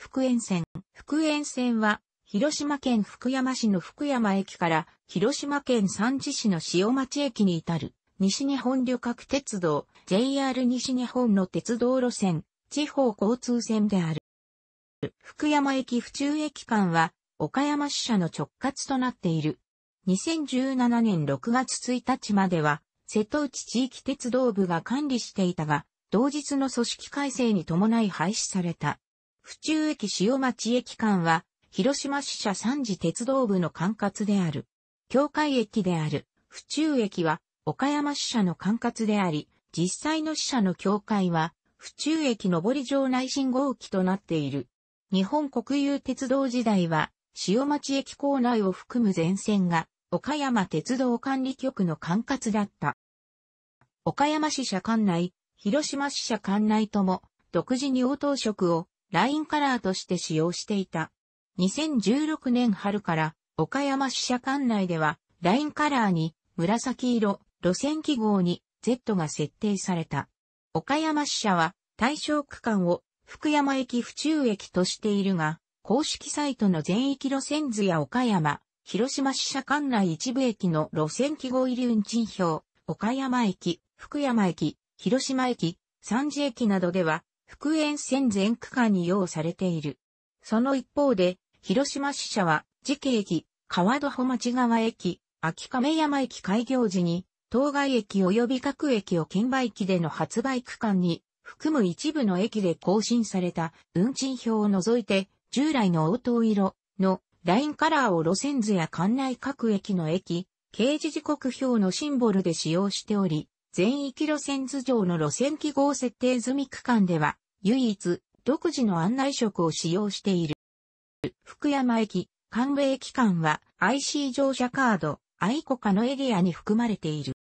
福塩線。福塩線は、広島県福山市の福山駅から、広島県三次市の塩町駅に至る、西日本旅客鉄道、JR 西日本の鉄道路線、地方交通線である。福山駅府中駅間は、岡山支社の直轄となっている。2017年6月1日までは、瀬戸内地域鉄道部が管理していたが、同日の組織改正に伴い廃止された。府中駅塩町駅間は、広島支社三次鉄道部の管轄である。境界駅である、府中駅は、岡山支社の管轄であり、実際の支社の境界は、府中駅上り場内信号機となっている。日本国有鉄道時代は、塩町駅構内を含む全線が、岡山鉄道管理局の管轄だった。岡山支社管内、広島支社管内とも、独自に応答職をラインカラーとして使用していた。2016年春から岡山支社管内ではラインカラーに紫色、路線記号に Z が設定された。岡山支社は対象区間を福山駅府中駅としているが、公式サイトの全域路線図や岡山、広島支社管内一部駅の路線記号入り運賃表、岡山駅、福山駅、広島駅、三次駅などでは福縁線全区間に用されている。その一方で、広島支社は、時期駅、川戸穂町川駅、秋亀山駅開業時に、当該駅及び各駅を券売機での発売区間に、含む一部の駅で更新された運賃表を除いて、従来の応答色のラインカラーを路線図や館内各駅の駅、掲示時刻表のシンボルで使用しており、全域路線図上の路線記号設定済み区間では、唯一、独自の案内色を使用している。福山駅、関戸駅間は IC 乗車カード、愛子化のエリアに含まれている。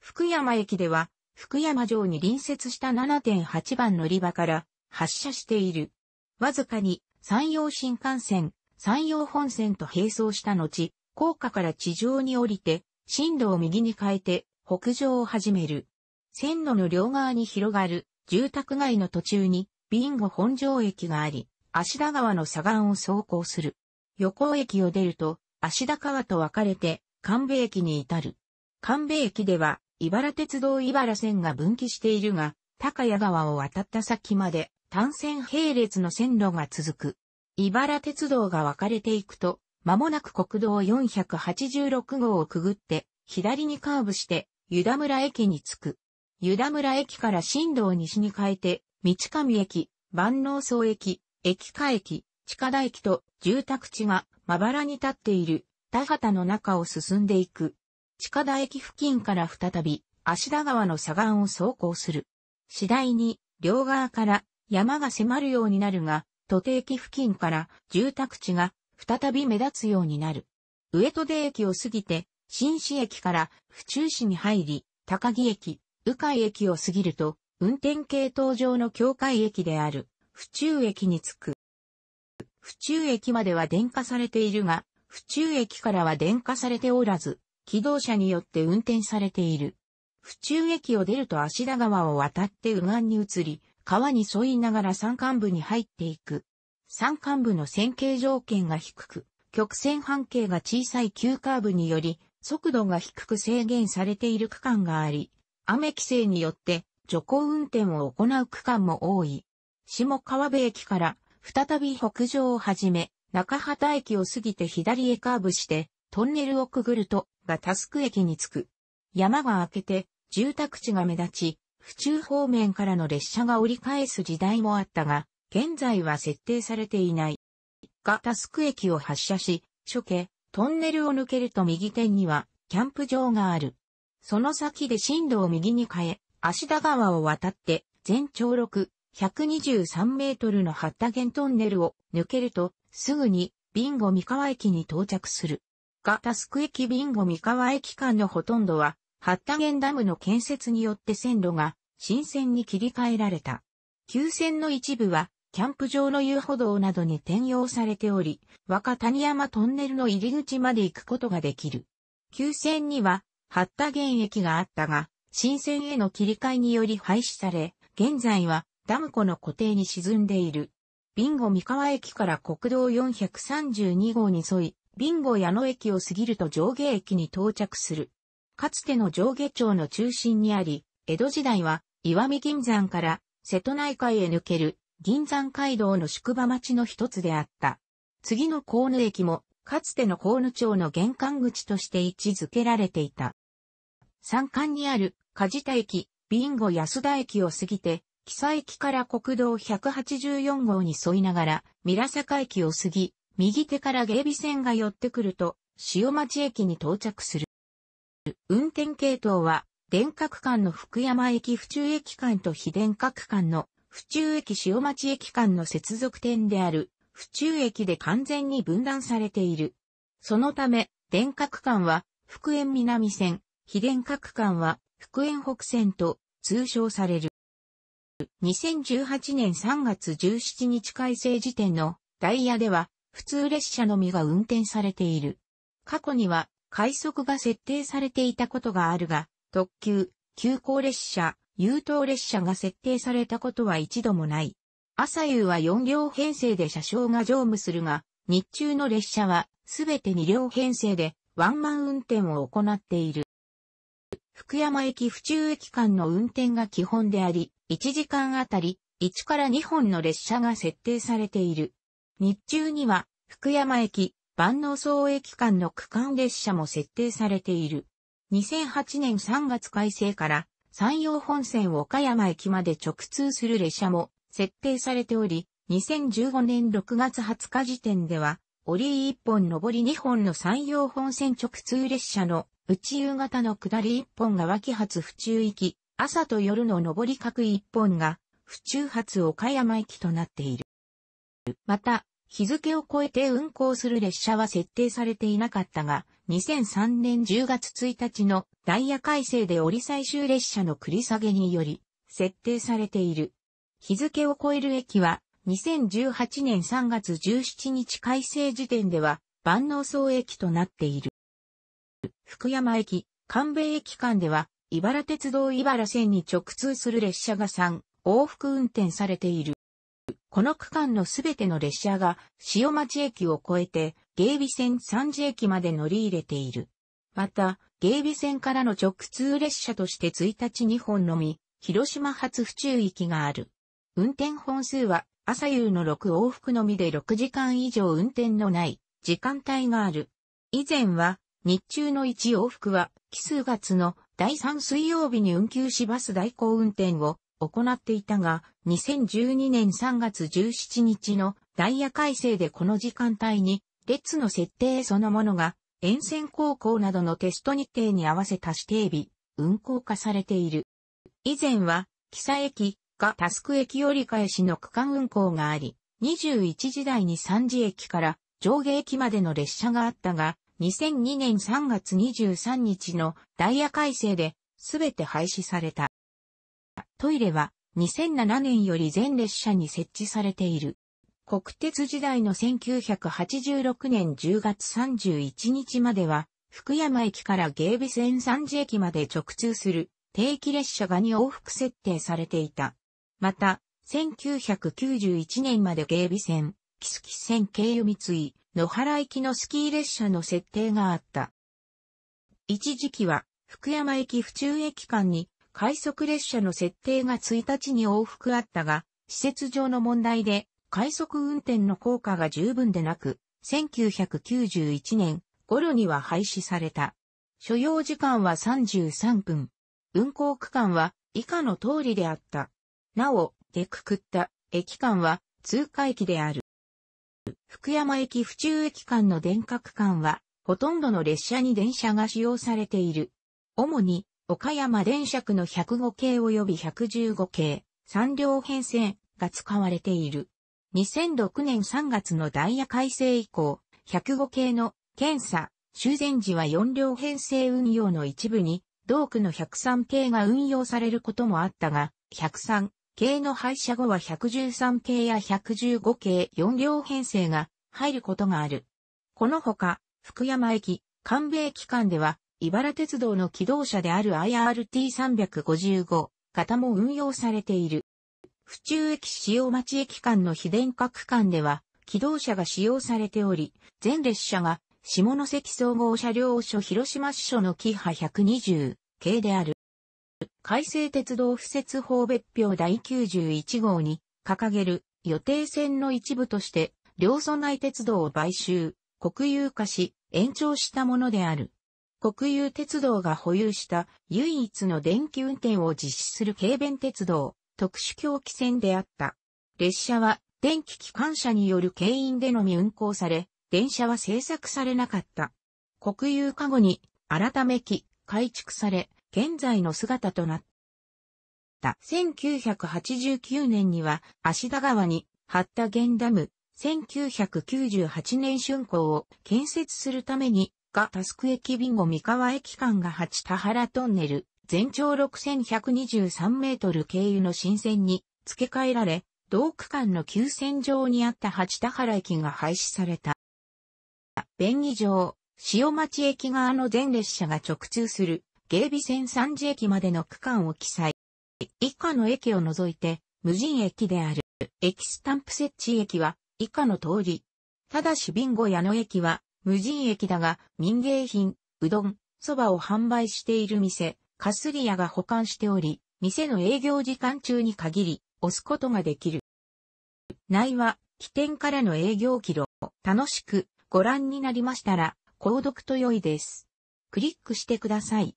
福山駅では、福山城に隣接した7.8番乗り場から発車している。わずかに山陽新幹線、山陽本線と並走した後、高架から地上に降りて、進路を右に変えて、北上を始める。線路の両側に広がる住宅街の途中にビンゴ本庄駅があり、芦田川の左岸を走行する。横駅を出ると、芦田川と分かれて、神戸駅に至る。神戸駅では、茨鉄道茨線が分岐しているが、高谷川を渡った先まで、単線並列の線路が続く。茨鉄道が分かれていくと、間もなく国道486号をくぐって、左にカーブして、湯田村駅に着く。湯田村駅から新道西に変えて、道上駅、万能荘駅、駅下駅、近田駅と住宅地がまばらに立っている田畑の中を進んでいく。近田駅付近から再び芦田川の左岸を走行する。次第に両側から山が迫るようになるが、土手駅付近から住宅地が再び目立つようになる。上戸出駅を過ぎて新市駅から府中市に入り、高木駅、鵜飼駅を過ぎると、運転系統上の境界駅である、府中駅に着く。府中駅までは電化されているが、府中駅からは電化されておらず、機動車によって運転されている。府中駅を出ると足田川を渡って右岸に移り、川に沿いながら山間部に入っていく。山間部の線形条件が低く、曲線半径が小さい急カーブにより、速度が低く制限されている区間があり、雨規制によって徐行運転を行う区間も多い。下川辺駅から再び北上を始め、中畑駅を過ぎて左へカーブして、トンネルをくぐると、がタスク駅に着く。山が明けて、住宅地が目立ち、府中方面からの列車が折り返す時代もあったが、現在は設定されていない。がタスク駅を発車し、初家、トンネルを抜けると右手には、キャンプ場がある。その先で進路を右に変え、足田川を渡って、全長6、123メートルの八田原トンネルを抜けると、すぐに、ビンゴ三河駅に到着する。がタスク駅ビンゴ三河駅間のほとんどは、八田原ダムの建設によって線路が、新線に切り替えられた。急線の一部は、キャンプ場の遊歩道などに転用されており、若谷山トンネルの入り口まで行くことができる。急線には、八田原駅があったが、新線への切り替えにより廃止され、現在はダム湖の湖底に沈んでいる。ビンゴ三河駅から国道432号に沿い、ビンゴ矢野駅を過ぎると上下駅に到着する。かつての上下町の中心にあり、江戸時代は岩見銀山から瀬戸内海へ抜ける銀山街道の宿場町の一つであった。次の河野駅も、かつての河野町の玄関口として位置づけられていた。山間にある梶田駅、ビンゴ安田駅を過ぎて、木佐駅から国道184号に沿いながら、三坂駅を過ぎ、右手から芸備線が寄ってくると、塩町駅に到着する。運転系統は、電角間の福山駅府中駅間と非電角間の府中駅塩町駅間の接続点である、府中駅で完全に分断されている。そのため、電角間は、福円南線、非電角間は、福円北線と、通称される。2018年3月17日改正時点のダイヤでは、普通列車のみが運転されている。過去には、快速が設定されていたことがあるが、特急、急行列車、優等列車が設定されたことは一度もない。朝夕は4両編成で車掌が乗務するが、日中の列車はすべて2両編成でワンマン運転を行っている。福山駅府中駅間の運転が基本であり、1時間あたり1から2本の列車が設定されている。日中には福山駅、万能総駅間の区間列車も設定されている。2008年3月改正から山陽本線岡山駅まで直通する列車も設定されており、2015年6月20日時点では、折り1本上り2本の山陽本線直通列車の内夕方の下り1本が脇発府中行き、朝と夜の上り各1本が府中発岡山駅となっている。また、日付を超えて運行する列車は設定されていなかったが、2003年10月1日のダイヤ改正で折り最終列車の繰り下げにより、設定されている。日付を超える駅は、2018年3月17日改正時点では、万能層駅となっている。福山駅、神米駅間では、茨鉄道茨線に直通する列車が3往復運転されている。この区間のすべての列車が塩町駅を越えて芸備線三次駅まで乗り入れている。また、芸備線からの直通列車として1日2本のみ、広島発府中きがある。運転本数は朝夕の6往復のみで6時間以上運転のない時間帯がある。以前は日中の1往復は奇数月の第3水曜日に運休しバス代行運転を行っていたが、2012年3月17日のダイヤ改正でこの時間帯に、列の設定そのものが、沿線高校などのテスト日程に合わせた指定日、運行化されている。以前は、木佐駅がタスク駅折り返しの区間運行があり、21時台に三次駅から上下駅までの列車があったが、2002年3月23日のダイヤ改正で、すべて廃止された。トイレは2007年より全列車に設置されている。国鉄時代の1986年10月31日までは、福山駅から芸備線三次駅まで直通する定期列車が2往復設定されていた。また、1991年まで芸備線、木月線経由三井、野原行きのスキー列車の設定があった。一時期は、福山駅府中駅間に快速列車の設定が1日に往復あったが、施設上の問題で快速運転の効果が十分でなく、1991年頃には廃止された。所要時間は33分。運行区間は以下の通りであった。なお、出くくった駅間は通過駅である。福山駅府中駅間の電化区間は、ほとんどの列車に電車が使用されている。主に岡山電車区の105系及び115系、3両編成が使われている。2006年3月のダイヤ改正以降、105系の検査、修繕時は4両編成運用の一部に、同区の103系が運用されることもあったが、103系の廃車後は113系や115系4両編成が入ることがある。このほか、福山駅、関米駅間では、茨鉄道の機動車である IRT355 型も運用されている。府中駅塩町駅間の非電化区間では、機動車が使用されており、全列車が下関総合車両所広島支所のキハ120系である。改正鉄道敷設法別表第91号に掲げる予定線の一部として、両村内鉄道を買収、国有化し、延長したものである。国有鉄道が保有した唯一の電気運転を実施する軽便鉄道、特殊狂気線であった。列車は電気機関車による牽引でのみ運行され、電車は製作されなかった。国有化後に改めき改築され、現在の姿となった。1989年には足田川に張った原ダム、1998年竣工を建設するためにがタスク駅ビンゴ三河駅間が八田原トンネル、全長6123メートル経由の新線に付け替えられ、同区間の急線上にあった八田原駅が廃止された。便宜上、塩町駅側の全列車が直通する、芸備線三次駅までの区間を記載。以下の駅を除いて、無人駅である、駅スタンプ設置駅は、以下の通り。ただしビンゴ矢野駅は、無人駅だが、民芸品、うどん、蕎麦を販売している店、カスリアが保管しており、店の営業時間中に限り、押すことができる。内は、起点からの営業記録。楽しくご覧になりましたら、購読と良いです。クリックしてください。